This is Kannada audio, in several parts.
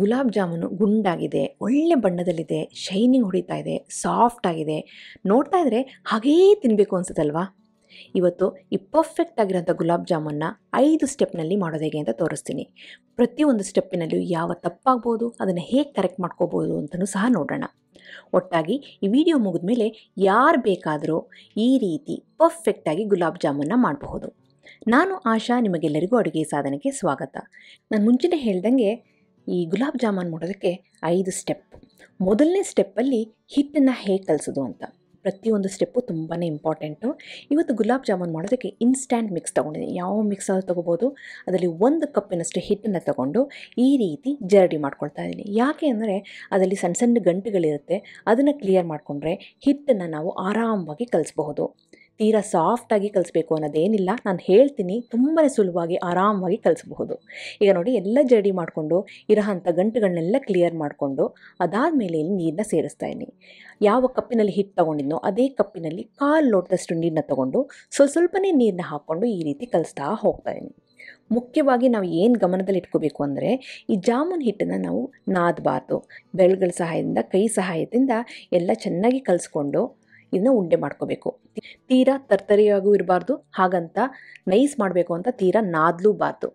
ಗುಲಾಬ್ ಜಾಮೂನು ಗುಂಡಾಗಿದೆ ಒಳ್ಳೆ ಬಣ್ಣದಲ್ಲಿದೆ ಶೈನಿಂಗ್ ಹೊಡಿತಾ ಇದೆ ಸಾಫ್ಟ್ ಆಗಿದೆ ನೋಡ್ತಾ ಇದ್ರೆ ಹಾಗೇ ತಿನ್ನಬೇಕು ಅನ್ಸುತ್ತಲ್ವಾ ಇವತ್ತು ಈ ಪರ್ಫೆಕ್ಟ್ ಆಗಿರೋಂಥ ಗುಲಾಬ್ ಜಾಮೂನ್ನ ಐದು ಸ್ಟೆಪ್ನಲ್ಲಿ ಮಾಡೋದು ಹೇಗೆ ಅಂತ ತೋರಿಸ್ತೀನಿ ಪ್ರತಿಯೊಂದು ಸ್ಟೆಪ್ಪಿನಲ್ಲೂ ಯಾವ ತಪ್ಪಾಗ್ಬೋದು ಅದನ್ನು ಹೇಗೆ ಕರೆಕ್ಟ್ ಮಾಡ್ಕೋಬೋದು ಅಂತಲೂ ಸಹ ನೋಡೋಣ ಒಟ್ಟಾಗಿ ಈ ವಿಡಿಯೋ ಮುಗಿದ ಮೇಲೆ ಯಾರು ಬೇಕಾದರೂ ಈ ರೀತಿ ಪರ್ಫೆಕ್ಟಾಗಿ ಗುಲಾಬ್ ಜಾಮೂನ್ನ ಮಾಡಬಹುದು ನಾನು ಆಶಾ ನಿಮಗೆಲ್ಲರಿಗೂ ಅಡುಗೆ ಸಾಧನೆಗೆ ಸ್ವಾಗತ ನಾನು ಮುಂಚೆನೇ ಹೇಳ್ದಂಗೆ ಈ ಗುಲಾಬ್ ಜಾಮೂನ್ ಮಾಡೋದಕ್ಕೆ ಐದು ಸ್ಟೆಪ್ ಮೊದಲನೇ ಸ್ಟೆಪ್ಪಲ್ಲಿ ಹಿಟ್ಟನ್ನು ಹೇಗೆ ಕಲಿಸೋದು ಅಂತ ಪ್ರತಿಯೊಂದು ಸ್ಟೆಪ್ಪು ತುಂಬಾ ಇಂಪಾರ್ಟೆಂಟು ಇವತ್ತು ಗುಲಾಬ್ ಜಾಮೂನ್ ಮಾಡೋದಕ್ಕೆ ಇನ್ಸ್ಟ್ಯಾಂಟ್ ಮಿಕ್ಸ್ ತೊಗೊಂಡಿದ್ದೀನಿ ಯಾವ ಮಿಕ್ಸಲ್ಲಿ ತೊಗೋಬೋದು ಅದರಲ್ಲಿ ಒಂದು ಕಪ್ಪಿನಷ್ಟು ಹಿಟ್ಟನ್ನು ತಗೊಂಡು ಈ ರೀತಿ ಜರಡಿ ಮಾಡ್ಕೊಳ್ತಾ ಇದ್ದೀನಿ ಯಾಕೆ ಅಂದರೆ ಅದರಲ್ಲಿ ಸಣ್ಣ ಸಣ್ಣ ಗಂಟುಗಳಿರುತ್ತೆ ಅದನ್ನು ಕ್ಲಿಯರ್ ಮಾಡಿಕೊಂಡ್ರೆ ಹಿಟ್ಟನ್ನು ನಾವು ಆರಾಮವಾಗಿ ಕಲಿಸ್ಬಹುದು ತೀರಾ ಸಾಫ್ಟಾಗಿ ಕಲಿಸ್ಬೇಕು ಅನ್ನೋದೇನಿಲ್ಲ ನಾನು ಹೇಳ್ತೀನಿ ತುಂಬಾ ಸುಲಭವಾಗಿ ಆರಾಮಾಗಿ ಕಲಿಸಬಹುದು ಈಗ ನೋಡಿ ಎಲ್ಲ ಜಡಿ ಮಾಡಿಕೊಂಡು ಇರೋ ಗಂಟುಗಳನ್ನೆಲ್ಲ ಕ್ಲಿಯರ್ ಮಾಡಿಕೊಂಡು ಇಲ್ಲಿ ನೀರನ್ನ ಸೇರಿಸ್ತಾ ಇದ್ದೀನಿ ಯಾವ ಕಪ್ಪಿನಲ್ಲಿ ಹಿಟ್ಟು ತೊಗೊಂಡಿದ್ನೋ ಅದೇ ಕಪ್ಪಿನಲ್ಲಿ ಕಾಲು ಲೋಟದಷ್ಟು ನೀರನ್ನ ತೊಗೊಂಡು ಸ್ವಲ್ಪ ಸ್ವಲ್ಪನೇ ನೀರನ್ನ ಹಾಕ್ಕೊಂಡು ಈ ರೀತಿ ಕಲಿಸ್ತಾ ಹೋಗ್ತಾ ಇದ್ದೀನಿ ಮುಖ್ಯವಾಗಿ ನಾವು ಏನು ಗಮನದಲ್ಲಿ ಇಟ್ಕೋಬೇಕು ಅಂದರೆ ಈ ಜಾಮೂನ್ ಹಿಟ್ಟನ್ನು ನಾವು ನಾದಬಾರ್ದು ಬೆರಳುಗಳ ಸಹಾಯದಿಂದ ಕೈ ಸಹಾಯದಿಂದ ಎಲ್ಲ ಚೆನ್ನಾಗಿ ಕಲಿಸ್ಕೊಂಡು ಇದನ್ನ ಉಂಡೆ ಮಾಡ್ಕೋಬೇಕು ತೀರಾ ತರ್ತರಿಯಾಗೂ ಇರಬಾರ್ದು ಹಾಗಂತ ನೈಸ್ ಮಾಡಬೇಕು ಅಂತ ತೀರಾ ಬಾತು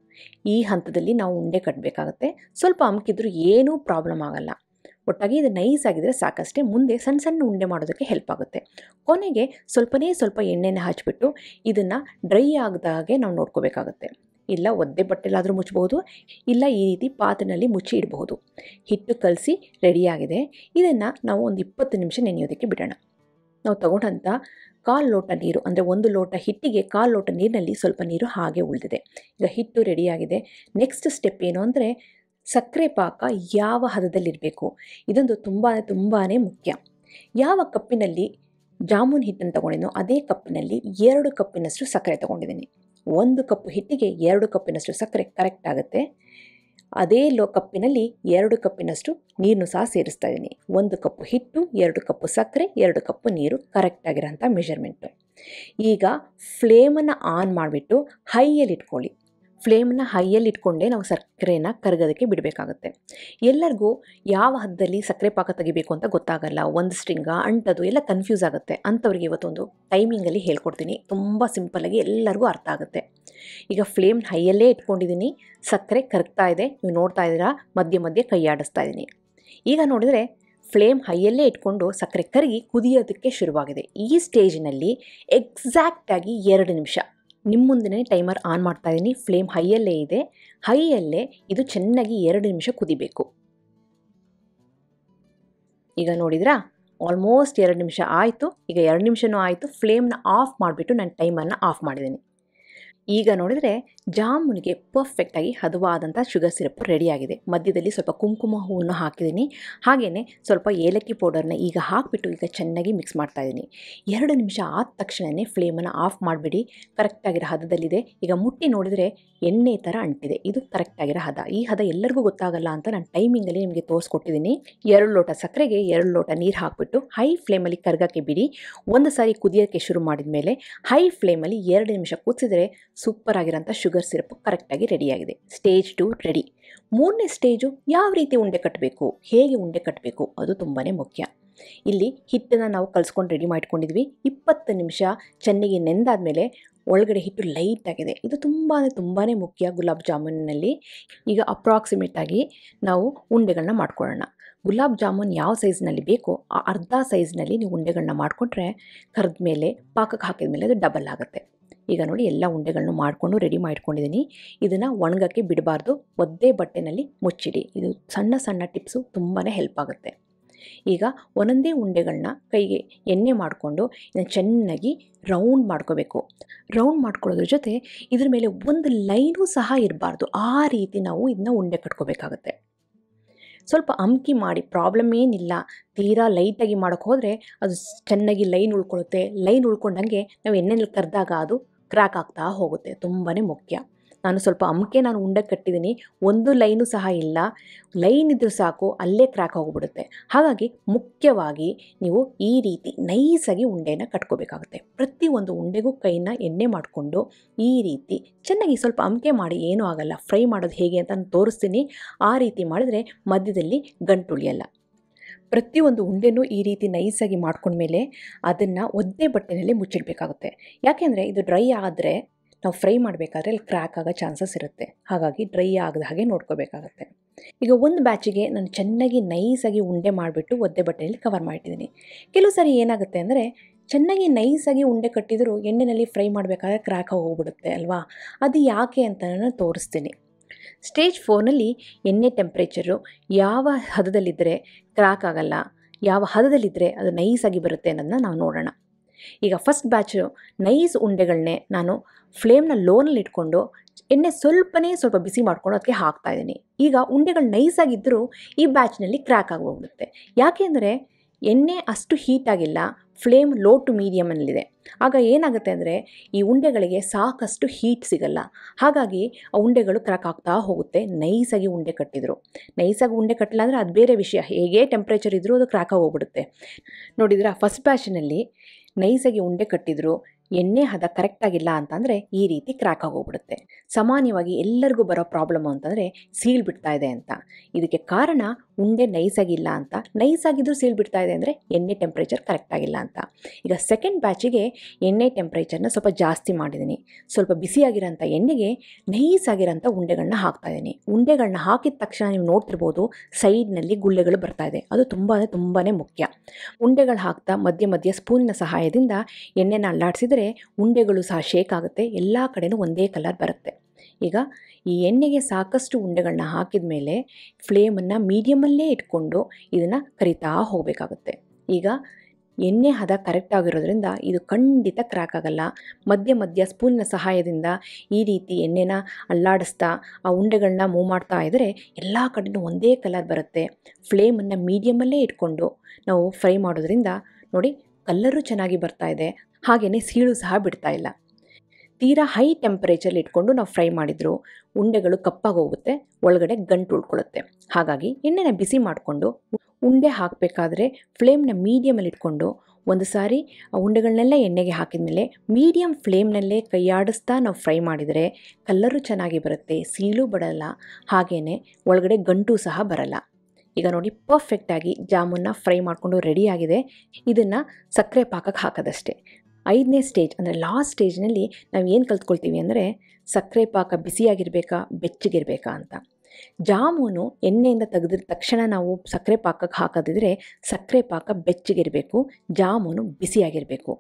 ಈ ಹಂತದಲ್ಲಿ ನಾವು ಉಂಡೆ ಕಟ್ಟಬೇಕಾಗುತ್ತೆ ಸ್ವಲ್ಪ ಅಮ್ಕಿದ್ರೂ ಏನೂ ಪ್ರಾಬ್ಲಮ್ ಆಗಲ್ಲ ಒಟ್ಟಾಗಿ ಇದು ನೈಸ್ ಆಗಿದ್ರೆ ಸಾಕಷ್ಟೇ ಮುಂದೆ ಸಣ್ಣ ಸಣ್ಣ ಉಂಡೆ ಮಾಡೋದಕ್ಕೆ ಹೆಲ್ಪ್ ಆಗುತ್ತೆ ಕೊನೆಗೆ ಸ್ವಲ್ಪನೇ ಸ್ವಲ್ಪ ಎಣ್ಣೆನ ಹಚ್ಬಿಟ್ಟು ಇದನ್ನು ಡ್ರೈ ಆಗದ ಹಾಗೆ ನಾವು ನೋಡ್ಕೋಬೇಕಾಗುತ್ತೆ ಇಲ್ಲ ಒದ್ದೆ ಬಟ್ಟೆಲಾದರೂ ಮುಚ್ಚಬಹುದು ಇಲ್ಲ ಈ ರೀತಿ ಪಾತ್ರೆಯಲ್ಲಿ ಮುಚ್ಚಿ ಇಡಬಹುದು ಹಿಟ್ಟು ಕಲಸಿ ರೆಡಿಯಾಗಿದೆ ಇದನ್ನು ನಾವು ಒಂದು ಇಪ್ಪತ್ತು ನಿಮಿಷ ನೆನೆಯೋದಕ್ಕೆ ಬಿಡೋಣ ನಾವು ತಗೊಂಡಂಥ ಕಾಲು ಲೋಟ ನೀರು ಅಂದರೆ ಒಂದು ಲೋಟ ಹಿಟ್ಟಿಗೆ ಕಾಲು ಲೋಟ ನೀರಿನಲ್ಲಿ ಸ್ವಲ್ಪ ನೀರು ಹಾಗೆ ಉಳಿದಿದೆ ಈಗ ಹಿಟ್ಟು ರೆಡಿಯಾಗಿದೆ ನೆಕ್ಸ್ಟ್ ಸ್ಟೆಪ್ ಏನು ಅಂದರೆ ಸಕ್ಕರೆ ಪಾಕ ಯಾವ ಹದದಲ್ಲಿರಬೇಕು ಇದೊಂದು ತುಂಬಾ ತುಂಬಾ ಮುಖ್ಯ ಯಾವ ಕಪ್ಪಿನಲ್ಲಿ ಜಾಮೂನ್ ಹಿಟ್ಟನ್ನು ತಗೊಂಡಿನೋ ಅದೇ ಕಪ್ಪಿನಲ್ಲಿ ಎರಡು ಕಪ್ಪಿನಷ್ಟು ಸಕ್ಕರೆ ತಗೊಂಡಿದ್ದೀನಿ ಒಂದು ಕಪ್ ಹಿಟ್ಟಿಗೆ ಎರಡು ಕಪ್ಪಿನಷ್ಟು ಸಕ್ಕರೆ ಕರೆಕ್ಟ್ ಆಗುತ್ತೆ ಅದೇ ಲೋ ಕಪ್ಪಿನಲ್ಲಿ ಎರಡು ಕಪ್ಪಿನಷ್ಟು ನೀರನ್ನು ಸಹ ಸೇರಿಸ್ತಾ ಇದ್ದೀನಿ ಒಂದು ಕಪ್ಪು ಹಿಟ್ಟು ಎರಡು ಕಪ್ಪು ಸಕ್ಕರೆ ಎರಡು ಕಪ್ಪು ನೀರು ಕರೆಕ್ಟ್ ಆಗಿರೋಂಥ ಮೆಷರ್ಮೆಂಟು ಈಗ ಫ್ಲೇಮನ್ನು ಆನ್ ಮಾಡಿಬಿಟ್ಟು ಹೈಯಲ್ಲಿ ಇಟ್ಕೊಳ್ಳಿ ಫ್ಲೇಮ್ನ ಹೈಯಲ್ಲಿ ಇಟ್ಕೊಂಡೇ ನಾವು ಸಕ್ಕರೆನ ಕರಗೋದಕ್ಕೆ ಬಿಡಬೇಕಾಗುತ್ತೆ ಎಲ್ಲರಿಗೂ ಯಾವ ಹದ್ದಲ್ಲಿ ಸಕ್ಕರೆ ಪಾಕ ತೆಗಿಬೇಕು ಅಂತ ಗೊತ್ತಾಗಲ್ಲ ಒಂದು ಸ್ಟ್ರಿಂಗ ಅಂಟದು ಎಲ್ಲ ಕನ್ಫ್ಯೂಸ್ ಆಗುತ್ತೆ ಅಂಥವ್ರಿಗೆ ಇವತ್ತೊಂದು ಟೈಮಿಂಗಲ್ಲಿ ಹೇಳ್ಕೊಡ್ತೀನಿ ತುಂಬ ಸಿಂಪಲ್ಲಾಗಿ ಎಲ್ಲರಿಗೂ ಅರ್ಥ ಆಗುತ್ತೆ ಈಗ ಫ್ಲೇಮ್ ಹೈಯಲ್ಲೇ ಇಟ್ಕೊಂಡಿದ್ದೀನಿ ಸಕ್ಕರೆ ಕರಗ್ತಾ ಇದೆ ನೀವು ನೋಡ್ತಾ ಇದ್ದೀರಾ ಮಧ್ಯೆ ಮಧ್ಯೆ ಕೈ ಆಡಿಸ್ತಾ ಇದ್ದೀನಿ ಈಗ ನೋಡಿದರೆ ಫ್ಲೇಮ್ ಹೈಯಲ್ಲೇ ಇಟ್ಕೊಂಡು ಸಕ್ಕರೆ ಕರಗಿ ಕುದಿಯೋದಕ್ಕೆ ಶುರುವಾಗಿದೆ ಈ ಸ್ಟೇಜ್ನಲ್ಲಿ ಎಕ್ಸಾಕ್ಟಾಗಿ ಎರಡು ನಿಮಿಷ ನಿಮ್ಮ ಮುಂದೆ ಟೈಮರ್ ಆನ್ ಮಾಡ್ತಾ ಇದ್ದೀನಿ ಫ್ಲೇಮ್ ಹೈಯಲ್ಲೇ ಇದೆ ಹೈಯಲ್ಲೇ ಇದು ಚೆನ್ನಾಗಿ ಎರಡು ನಿಮಿಷ ಕುದಿಬೇಕು ಈಗ ನೋಡಿದ್ರ ಆಲ್ಮೋಸ್ಟ್ ಎರಡು ನಿಮಿಷ ಆಯಿತು ಈಗ ಎರಡು ನಿಮಿಷನೂ ಆಯಿತು ಫ್ಲೇಮ್ನ ಆಫ್ ಮಾಡಿಬಿಟ್ಟು ನಾನು ಟೈಮನ್ನು ಆಫ್ ಮಾಡಿದ್ದೀನಿ ಈಗ ನೋಡಿದರೆ ಜಾಮೂನಿಗೆ ಪರ್ಫೆಕ್ಟಾಗಿ ಹದವಾದಂಥ ಶುಗರ್ ಸಿರಪ್ ರೆಡಿಯಾಗಿದೆ ಮಧ್ಯದಲ್ಲಿ ಸ್ವಲ್ಪ ಕುಂಕುಮ ಹೂವನ್ನು ಹಾಕಿದ್ದೀನಿ ಹಾಗೆಯೇ ಸ್ವಲ್ಪ ಏಲಕ್ಕಿ ಪೌಡರ್ನ ಈಗ ಹಾಕಿಬಿಟ್ಟು ಈಗ ಚೆನ್ನಾಗಿ ಮಿಕ್ಸ್ ಮಾಡ್ತಾ ಇದ್ದೀನಿ ಎರಡು ನಿಮಿಷ ಆದ ತಕ್ಷಣವೇ ಫ್ಲೇಮನ್ನು ಆಫ್ ಮಾಡಿಬಿಡಿ ಕರೆಕ್ಟಾಗಿರೋ ಹದದಲ್ಲಿದೆ ಈಗ ಮುಟ್ಟಿ ನೋಡಿದರೆ ಎಣ್ಣೆ ಥರ ಅಂಟಿದೆ ಇದು ಕರೆಕ್ಟಾಗಿರೋ ಹದ ಈ ಹದ ಎಲ್ಲರಿಗೂ ಗೊತ್ತಾಗಲ್ಲ ಅಂತ ನಾನು ಟೈಮಿಂಗಲ್ಲಿ ನಿಮಗೆ ತೋರಿಸ್ಕೊಟ್ಟಿದ್ದೀನಿ ಎರಡು ಲೋಟ ಸಕ್ಕರೆಗೆ ಎರಡು ಲೋಟ ನೀರು ಹಾಕಿಬಿಟ್ಟು ಹೈ ಫ್ಲೇಮಲ್ಲಿ ಕರ್ಗಕ್ಕೆ ಬಿಡಿ ಒಂದು ಸಾರಿ ಕುದಿಯೋಕ್ಕೆ ಶುರು ಮಾಡಿದ ಮೇಲೆ ಹೈ ಫ್ಲೇಮಲ್ಲಿ ಎರಡು ನಿಮಿಷ ಕುದಿಸಿದರೆ ಸೂಪರ್ ಆಗಿರೋಂಥ ಶುಗರ್ ಸಿರಪ್ ಕರೆಕ್ಟಾಗಿ ರೆಡಿಯಾಗಿದೆ ಸ್ಟೇಜ್ ಟು ರೆಡಿ ಮೂರನೇ ಸ್ಟೇಜು ಯಾವ ರೀತಿ ಉಂಡೆ ಕಟ್ಟಬೇಕು ಹೇಗೆ ಉಂಡೆ ಕಟ್ಟಬೇಕು ಅದು ತುಂಬಾ ಮುಖ್ಯ ಇಲ್ಲಿ ಹಿಟ್ಟನ್ನು ನಾವು ಕಲಿಸ್ಕೊಂಡು ರೆಡಿ ಮಾಡ್ಕೊಂಡಿದ್ವಿ ಇಪ್ಪತ್ತು ನಿಮಿಷ ಚೆನ್ನಾಗಿ ನೆಂದಾದಮೇಲೆ ಒಳಗಡೆ ಹಿಟ್ಟು ಲೈಟ್ ಆಗಿದೆ ಇದು ತುಂಬ ತುಂಬಾ ಮುಖ್ಯ ಗುಲಾಬ್ ಜಾಮೂನಲ್ಲಿ ಈಗ ಅಪ್ರಾಕ್ಸಿಮೇಟಾಗಿ ನಾವು ಉಂಡೆಗಳನ್ನ ಮಾಡ್ಕೊಳ್ಳೋಣ ಗುಲಾಬ್ ಜಾಮೂನ್ ಯಾವ ಸೈಜ್ನಲ್ಲಿ ಬೇಕೋ ಆ ಅರ್ಧ ಸೈಜ್ನಲ್ಲಿ ನೀವು ಉಂಡೆಗಳನ್ನ ಮಾಡಿಕೊಂಡ್ರೆ ಕರೆದ ಮೇಲೆ ಪಾಕಕ್ಕೆ ಹಾಕಿದ ಮೇಲೆ ಅದು ಡಬಲ್ ಆಗುತ್ತೆ ಈಗ ನೋಡಿ ಎಲ್ಲ ಉಂಡೆಗಳನ್ನು ಮಾಡಿಕೊಂಡು ರೆಡಿ ಮಾಡಿಕೊಂಡಿದ್ದೀನಿ ಇದನ್ನು ಒಣಗೋಕ್ಕೆ ಬಿಡಬಾರ್ದು ಒದ್ದೆ ಬಟ್ಟೆನಲ್ಲಿ ಮುಚ್ಚಿಡಿ ಇದು ಸಣ್ಣ ಸಣ್ಣ ಟಿಪ್ಸು ತುಂಬಾ ಹೆಲ್ಪ್ ಆಗುತ್ತೆ ಈಗ ಒಂದೊಂದೇ ಉಂಡೆಗಳನ್ನ ಕೈಗೆ ಎಣ್ಣೆ ಮಾಡಿಕೊಂಡು ಇದನ್ನು ಚೆನ್ನಾಗಿ ರೌಂಡ್ ಮಾಡ್ಕೋಬೇಕು ರೌಂಡ್ ಮಾಡ್ಕೊಳ್ಳೋದ್ರ ಜೊತೆ ಇದ್ರ ಮೇಲೆ ಒಂದು ಲೈನು ಸಹ ಇರಬಾರ್ದು ಆ ರೀತಿ ನಾವು ಇದನ್ನ ಉಂಡೆ ಕಟ್ಕೋಬೇಕಾಗುತ್ತೆ ಸ್ವಲ್ಪ ಅಮ್ಕಿ ಮಾಡಿ ಪ್ರಾಬ್ಲಮ್ ಏನಿಲ್ಲ ತೀರಾ ಲೈಟಾಗಿ ಮಾಡೋಕ್ಕೆ ಹೋದರೆ ಅದು ಚೆನ್ನಾಗಿ ಲೈನ್ ಉಳ್ಕೊಳ್ಳುತ್ತೆ ಲೈನ್ ಉಳ್ಕೊಂಡಂಗೆ ನಾವು ಎಣ್ಣೆಯಲ್ಲಿ ಕರೆದಾಗ ಅದು ಕ್ರ್ಯಾಕ್ ಆಗ್ತಾ ಹೋಗುತ್ತೆ ತುಂಬಾ ಮುಖ್ಯ ನಾನು ಸ್ವಲ್ಪ ಅಮಕೆ ನಾನು ಉಂಡೆ ಕಟ್ಟಿದ್ದೀನಿ ಒಂದು ಲೈನು ಸಹ ಇಲ್ಲ ಲೈನ್ ಇದ್ದರೂ ಸಾಕು ಅಲ್ಲೇ ಕ್ರ್ಯಾಕ್ ಹೋಗಿಬಿಡುತ್ತೆ ಹಾಗಾಗಿ ಮುಖ್ಯವಾಗಿ ನೀವು ಈ ರೀತಿ ನೈಸಾಗಿ ಉಂಡೆನ ಕಟ್ಕೋಬೇಕಾಗುತ್ತೆ ಪ್ರತಿಯೊಂದು ಉಂಡೆಗೂ ಕೈನ ಎಣ್ಣೆ ಮಾಡಿಕೊಂಡು ಈ ರೀತಿ ಚೆನ್ನಾಗಿ ಸ್ವಲ್ಪ ಅಮಕೆ ಮಾಡಿ ಏನೂ ಆಗಲ್ಲ ಫ್ರೈ ಮಾಡೋದು ಹೇಗೆ ಅಂತ ನಾನು ತೋರಿಸ್ತೀನಿ ಆ ರೀತಿ ಮಾಡಿದರೆ ಮಧ್ಯದಲ್ಲಿ ಗಂಟುಳಿಯಲ್ಲ ಪ್ರತಿಯೊಂದು ಉಂಡೆನೂ ಈ ರೀತಿ ನೈಸಾಗಿ ಮಾಡ್ಕೊಂಡ್ಮೇಲೆ ಅದನ್ನು ಒದ್ದೆ ಬಟ್ಟೆಯಲ್ಲಿ ಮುಚ್ಚಿಡಬೇಕಾಗುತ್ತೆ ಯಾಕೆಂದರೆ ಇದು ಡ್ರೈ ಆದರೆ ನಾವು ಫ್ರೈ ಮಾಡಬೇಕಾದ್ರೆ ಅಲ್ಲಿ ಕ್ರ್ಯಾಕ್ ಆಗೋ ಚಾನ್ಸಸ್ ಇರುತ್ತೆ ಹಾಗಾಗಿ ಡ್ರೈ ಆಗದ ಹಾಗೆ ನೋಡ್ಕೋಬೇಕಾಗುತ್ತೆ ಈಗ ಒಂದು ಬ್ಯಾಚಿಗೆ ನಾನು ಚೆನ್ನಾಗಿ ನೈಸಾಗಿ ಉಂಡೆ ಮಾಡಿಬಿಟ್ಟು ಒದ್ದೆ ಬಟ್ಟೆಯಲ್ಲಿ ಕವರ್ ಮಾಡ್ತಿದ್ದೀನಿ ಕೆಲವು ಸಾರಿ ಏನಾಗುತ್ತೆ ಅಂದರೆ ಚೆನ್ನಾಗಿ ನೈಸಾಗಿ ಉಂಡೆ ಕಟ್ಟಿದರೂ ಎಣ್ಣೆಯಲ್ಲಿ ಫ್ರೈ ಮಾಡಬೇಕಾದ್ರೆ ಕ್ರ್ಯಾಕ್ ಹೋಗ್ಬಿಡುತ್ತೆ ಅಲ್ವಾ ಅದು ಯಾಕೆ ಅಂತ ನಾನು ತೋರಿಸ್ತೀನಿ ಸ್ಟೇಜ್ ಫೋರ್ನಲ್ಲಿ ಎಣ್ಣೆ ಟೆಂಪ್ರೇಚರು ಯಾವ ಹದದಲ್ಲಿದ್ದರೆ ಕ್ರಾಕ್ ಆಗಲ್ಲ ಯಾವ ಹದದಲ್ಲಿದ್ದರೆ ಅದು ನೈಸಾಗಿ ಬರುತ್ತೆ ಅನ್ನೋದನ್ನ ನಾವು ನೋಡೋಣ ಈಗ ಫಸ್ಟ್ ಬ್ಯಾಚು ನೈಸ್ ಉಂಡೆಗಳನ್ನೇ ನಾನು ಫ್ಲೇಮ್ನ ಲೋನಲ್ಲಿ ಇಟ್ಕೊಂಡು ಎಣ್ಣೆ ಸ್ವಲ್ಪನೇ ಸ್ವಲ್ಪ ಬಿಸಿ ಮಾಡಿಕೊಂಡು ಅದಕ್ಕೆ ಹಾಕ್ತಾ ಇದ್ದೀನಿ ಈಗ ಉಂಡೆಗಳು ನೈಸಾಗಿದ್ದರೂ ಈ ಬ್ಯಾಚ್ನಲ್ಲಿ ಕ್ರ್ಯಾಕ್ ಆಗೋಗ್ಬಿಡುತ್ತೆ ಯಾಕೆಂದರೆ ಎಣ್ಣೆ ಅಷ್ಟು ಹೀಟ್ ಆಗಿಲ್ಲ ಫ್ಲೇಮ್ ಲೋ ಟು ಮೀಡಿಯಮಲ್ಲಿದೆ ಆಗ ಏನಾಗುತ್ತೆ ಅಂದರೆ ಈ ಉಂಡೆಗಳಿಗೆ ಸಾಕಷ್ಟು ಹೀಟ್ ಸಿಗಲ್ಲ ಹಾಗಾಗಿ ಆ ಉಂಡೆಗಳು ಕ್ರ್ಯಾಕ್ ಆಗ್ತಾ ಹೋಗುತ್ತೆ ನೈಸಾಗಿ ಉಂಡೆ ಕಟ್ಟಿದರು ನೈಸಾಗಿ ಉಂಡೆ ಕಟ್ಟಲ್ಲ ಅಂದರೆ ಅದು ಬೇರೆ ವಿಷಯ ಹೇಗೆ ಟೆಂಪ್ರೇಚರ್ ಇದ್ದರೂ ಅದು ಕ್ರಾಕ್ ಆಗೋಗ್ಬಿಡುತ್ತೆ ನೋಡಿದ್ರೆ ಫಸ್ಟ್ ಬ್ಯಾಚಿನಲ್ಲಿ ನೈಸಾಗಿ ಉಂಡೆ ಕಟ್ಟಿದ್ರು ಎಣ್ಣೆ ಹದ ಕರೆಕ್ಟಾಗಿಲ್ಲ ಅಂತಂದರೆ ಈ ರೀತಿ ಕ್ರ್ಯಾಕ್ ಆಗೋಗ್ಬಿಡುತ್ತೆ ಸಾಮಾನ್ಯವಾಗಿ ಎಲ್ಲರಿಗೂ ಬರೋ ಪ್ರಾಬ್ಲಮ್ ಅಂತಂದರೆ ಸೀಲ್ ಬಿಡ್ತಾ ಇದೆ ಅಂತ ಇದಕ್ಕೆ ಕಾರಣ ಉಂಡೆ ನೈಸಾಗಿಲ್ಲ ಅಂತ ನೈಸಾಗಿದ್ದರೂ ಸೀಳ್ಬಿಡ್ತಾ ಇದೆ ಅಂದರೆ ಎಣ್ಣೆ ಟೆಂಪ್ರೇಚರ್ ಕರೆಕ್ಟಾಗಿಲ್ಲ ಅಂತ ಈಗ ಸೆಕೆಂಡ್ ಬ್ಯಾಚಿಗೆ ಎಣ್ಣೆ ಟೆಂಪ್ರೇಚರ್ನ ಸ್ವಲ್ಪ ಜಾಸ್ತಿ ಮಾಡಿದ್ದೀನಿ ಸ್ವಲ್ಪ ಬಿಸಿಯಾಗಿರೋಂಥ ಎಣ್ಣೆಗೆ ನೈಸಾಗಿರೋಂಥ ಉಂಡೆಗಳನ್ನ ಹಾಕ್ತಾ ಇದ್ದೀನಿ ಉಂಡೆಗಳನ್ನ ಹಾಕಿದ ತಕ್ಷಣ ನೀವು ನೋಡ್ತಿರ್ಬೋದು ಸೈಡ್ನಲ್ಲಿ ಗುಳ್ಳೆಗಳು ಬರ್ತಾ ಇದೆ ಅದು ತುಂಬ ಅಂದರೆ ತುಂಬಾ ಮುಖ್ಯ ಉಂಡೆಗಳು ಹಾಕ್ತಾ ಮಧ್ಯ ಮಧ್ಯ ಸ್ಪೂನಿನ ಸಹಾಯದಿಂದ ಎಣ್ಣೆನ ಅಲ್ಲಾಡಿಸಿದರೆ ಉಂಡೆಗಳು ಸಹ ಶೇಕ್ ಆಗುತ್ತೆ ಎಲ್ಲ ಕಡೆಯೂ ಒಂದೇ ಕಲರ್ ಬರುತ್ತೆ ಈಗ ಈ ಎಣ್ಣೆಗೆ ಸಾಕಷ್ಟು ಉಂಡೆಗಳನ್ನ ಹಾಕಿದ ಮೇಲೆ ಫ್ಲೇಮನ್ನು ಮೀಡಿಯಮಲ್ಲೇ ಇಟ್ಕೊಂಡು ಇದನ್ನು ಕರಿತಾ ಹೋಗಬೇಕಾಗುತ್ತೆ ಈಗ ಎಣ್ಣೆ ಹದ ಕರೆಕ್ಟ್ ಆಗಿರೋದ್ರಿಂದ ಇದು ಖಂಡಿತ ಕ್ರ್ಯಾಕ್ ಆಗಲ್ಲ ಮಧ್ಯ ಮಧ್ಯ ಸ್ಪೂನ್ನ ಸಹಾಯದಿಂದ ಈ ರೀತಿ ಎಣ್ಣೆನ ಅಲ್ಲಾಡಿಸ್ತಾ ಆ ಉಂಡೆಗಳನ್ನ ಮೂವ್ ಮಾಡ್ತಾ ಇದ್ದರೆ ಎಲ್ಲ ಕಡೆಯೂ ಒಂದೇ ಕಲರ್ ಬರುತ್ತೆ ಫ್ಲೇಮನ್ನು ಮೀಡಿಯಮಲ್ಲೇ ಇಟ್ಕೊಂಡು ನಾವು ಫ್ರೈ ಮಾಡೋದ್ರಿಂದ ನೋಡಿ ಕಲ್ಲರು ಚೆನ್ನಾಗಿ ಬರ್ತಾ ಇದೆ ಹಾಗೆಯೇ ಸೀಳು ಸಹ ಬಿಡ್ತಾ ಇಲ್ಲ ತೀರಾ ಹೈ ಟೆಂಪ್ರೇಚರ್ ಇಟ್ಕೊಂಡು ನಾವು ಫ್ರೈ ಮಾಡಿದ್ರು ಉಂಡೆಗಳು ಹೋಗುತ್ತೆ ಒಳಗಡೆ ಗಂಟು ಉಳ್ಕೊಳ್ಳುತ್ತೆ ಹಾಗಾಗಿ ಎಣ್ಣೆನ ಬಿಸಿ ಮಾಡಿಕೊಂಡು ಉಂಡೆ ಹಾಕಬೇಕಾದ್ರೆ ಫ್ಲೇಮ್ನ ಮೀಡಿಯಮಲ್ಲಿ ಇಟ್ಕೊಂಡು ಒಂದು ಸಾರಿ ಆ ಉಂಡೆಗಳನ್ನೆಲ್ಲ ಎಣ್ಣೆಗೆ ಹಾಕಿದ ಮೇಲೆ ಮೀಡಿಯಮ್ ಫ್ಲೇಮ್ನಲ್ಲೇ ಕೈಯಾಡಿಸ್ತಾ ನಾವು ಫ್ರೈ ಮಾಡಿದರೆ ಕಲ್ಲರು ಚೆನ್ನಾಗಿ ಬರುತ್ತೆ ಸೀಳು ಬಡಲ್ಲ ಹಾಗೆಯೇ ಒಳಗಡೆ ಗಂಟು ಸಹ ಬರಲ್ಲ ಈಗ ನೋಡಿ ಪರ್ಫೆಕ್ಟಾಗಿ ಜಾಮೂನ್ನ ಫ್ರೈ ಮಾಡಿಕೊಂಡು ರೆಡಿಯಾಗಿದೆ ಇದನ್ನು ಸಕ್ಕರೆ ಪಾಕಕ್ಕೆ ಹಾಕೋದಷ್ಟೇ ಐದನೇ ಸ್ಟೇಜ್ ಅಂದರೆ ಲಾಸ್ಟ್ ಸ್ಟೇಜ್ನಲ್ಲಿ ನಾವು ಏನು ಕಲ್ತ್ಕೊಳ್ತೀವಿ ಅಂದರೆ ಸಕ್ಕರೆ ಪಾಕ ಬಿಸಿಯಾಗಿರಬೇಕಾ ಬೆಚ್ಚಗಿರಬೇಕಾ ಅಂತ ಜಾಮೂನು ಎಣ್ಣೆಯಿಂದ ತೆಗೆದಿದ ತಕ್ಷಣ ನಾವು ಸಕ್ಕರೆ ಪಾಕಕ್ಕೆ ಹಾಕೋದಿದ್ರೆ ಸಕ್ಕರೆ ಪಾಕ ಬೆಚ್ಚಗಿರಬೇಕು ಜಾಮೂನು ಬಿಸಿಯಾಗಿರಬೇಕು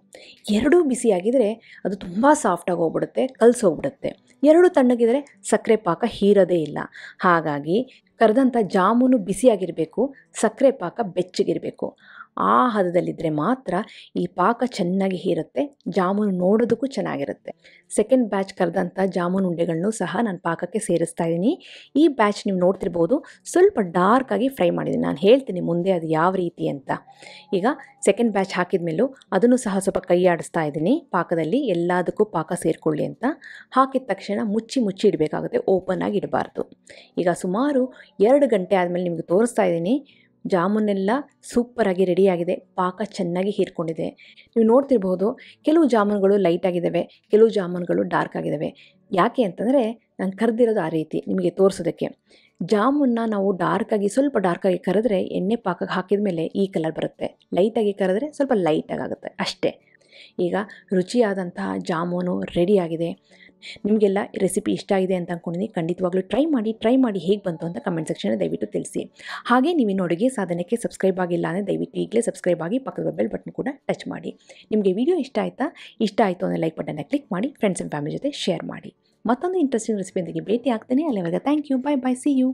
ಎರಡೂ ಬಿಸಿಯಾಗಿದ್ದರೆ ಅದು ತುಂಬ ಸಾಫ್ಟಾಗಿ ಹೋಗ್ಬಿಡುತ್ತೆ ಕಲಸೋಗ್ಬಿಡುತ್ತೆ ಎರಡೂ ತಣ್ಣಗಿದ್ರೆ ಸಕ್ಕರೆ ಪಾಕ ಹೀರೋದೇ ಇಲ್ಲ ಹಾಗಾಗಿ ಕರೆದಂಥ ಜಾಮೂನು ಬಿಸಿಯಾಗಿರಬೇಕು ಸಕ್ಕರೆ ಪಾಕ ಬೆಚ್ಚಗಿರಬೇಕು ಆ ಹದದಲ್ಲಿದ್ದರೆ ಮಾತ್ರ ಈ ಪಾಕ ಚೆನ್ನಾಗಿ ಹೀರುತ್ತೆ ಜಾಮೂನು ನೋಡೋದಕ್ಕೂ ಚೆನ್ನಾಗಿರುತ್ತೆ ಸೆಕೆಂಡ್ ಬ್ಯಾಚ್ ಕರೆದಂಥ ಜಾಮೂನು ಉಂಡೆಗಳನ್ನೂ ಸಹ ನಾನು ಪಾಕಕ್ಕೆ ಸೇರಿಸ್ತಾ ಇದ್ದೀನಿ ಈ ಬ್ಯಾಚ್ ನೀವು ನೋಡ್ತಿರ್ಬೋದು ಸ್ವಲ್ಪ ಡಾರ್ಕಾಗಿ ಫ್ರೈ ಮಾಡಿದ್ದೀನಿ ನಾನು ಹೇಳ್ತೀನಿ ಮುಂದೆ ಅದು ಯಾವ ರೀತಿ ಅಂತ ಈಗ ಸೆಕೆಂಡ್ ಬ್ಯಾಚ್ ಹಾಕಿದ ಮೇಲೂ ಅದನ್ನು ಸಹ ಸ್ವಲ್ಪ ಕೈ ಆಡಿಸ್ತಾ ಇದ್ದೀನಿ ಪಾಕದಲ್ಲಿ ಎಲ್ಲದಕ್ಕೂ ಪಾಕ ಸೇರಿಕೊಳ್ಳಿ ಅಂತ ಹಾಕಿದ ತಕ್ಷಣ ಮುಚ್ಚಿ ಮುಚ್ಚಿ ಇಡಬೇಕಾಗುತ್ತೆ ಓಪನ್ ಆಗಿ ಇಡಬಾರ್ದು ಈಗ ಸುಮಾರು ಎರಡು ಗಂಟೆ ಆದಮೇಲೆ ನಿಮಗೆ ತೋರಿಸ್ತಾ ಇದ್ದೀನಿ ಜಾಮೂನೆಲ್ಲ ಸೂಪರಾಗಿ ರೆಡಿಯಾಗಿದೆ ಪಾಕ ಚೆನ್ನಾಗಿ ಹೀರ್ಕೊಂಡಿದೆ ನೀವು ನೋಡ್ತಿರ್ಬೋದು ಕೆಲವು ಜಾಮೂನುಗಳು ಲೈಟ್ ಕೆಲವು ಜಾಮೂನುಗಳು ಡಾರ್ಕ್ ಆಗಿದ್ದಾವೆ ಯಾಕೆ ಅಂತಂದರೆ ನಾನು ಕರೆದಿರೋದು ಆ ರೀತಿ ನಿಮಗೆ ತೋರಿಸೋದಕ್ಕೆ ಜಾಮೂನ್ನ ನಾವು ಡಾರ್ಕಾಗಿ ಸ್ವಲ್ಪ ಡಾರ್ಕಾಗಿ ಕರೆದ್ರೆ ಎಣ್ಣೆ ಪಾಕಕ್ಕೆ ಹಾಕಿದ ಮೇಲೆ ಈ ಕಲರ್ ಬರುತ್ತೆ ಲೈಟಾಗಿ ಕರೆದ್ರೆ ಸ್ವಲ್ಪ ಲೈಟಾಗಿ ಆಗುತ್ತೆ ಅಷ್ಟೇ ಈಗ ರುಚಿಯಾದಂತಹ ಜಾಮೂನು ರೆಡಿಯಾಗಿದೆ ನಿಮಗೆಲ್ಲ ರೆಸಿಪಿ ಇಷ್ಟ ಆಗಿದೆ ಅಂತ ಅಂದ್ಕೊಂಡಿದ್ದೀನಿ ಖಂಡಿತವಾಗ್ಲೂ ಟ್ರೈ ಮಾಡಿ ಟ್ರೈ ಮಾಡಿ ಹೇಗೆ ಬಂತು ಅಂತ ಕಮೆಂಟ್ ಸೆಕ್ಷನಲ್ಲಿ ದಯವಿಟ್ಟು ತಿಳಿಸಿ ಹಾಗೆ ನೀವು ಅಡುಗೆ ಸಾಧನಕ್ಕೆ ಸಬ್ಸ್ಕ್ರೈಬ್ ಆಗಿಲ್ಲ ಅಂದರೆ ದಯವಿಟ್ಟು ಈಗಲೇ ಸಬ್ಸ್ಕ್ರೈಬ್ ಆಗಿ ಪಕ್ಕದ ಬೆಲ್ ಬಟನ್ ಕೂಡ ಟಚ್ ಮಾಡಿ ನಿಮಗೆ ವಿಡಿಯೋ ಇಷ್ಟ ಆಯಿತಾ ಇಷ್ಟ ಆಯಿತು ಅಂದರೆ ಲೈಕ್ ಬಟನ್ನ ಕ್ಲಿಕ್ ಮಾಡಿ ಫ್ರೆಂಡ್ಸ್ ಆ್ಯಂಡ್ ಫ್ಯಾಮಿಲಿ ಜೊತೆ ಶೇರ್ ಮಾಡಿ ಮತ್ತೊಂದು ಇಂಟ್ರೆಸ್ಟಿಂಗ್ ರೆಸಿಪಿಯೊಂದಿಗೆ ಭೇಟಿ ಆಗ್ತೇನೆ ಅಲ್ಲಿವಾಗ thank you bye bye see you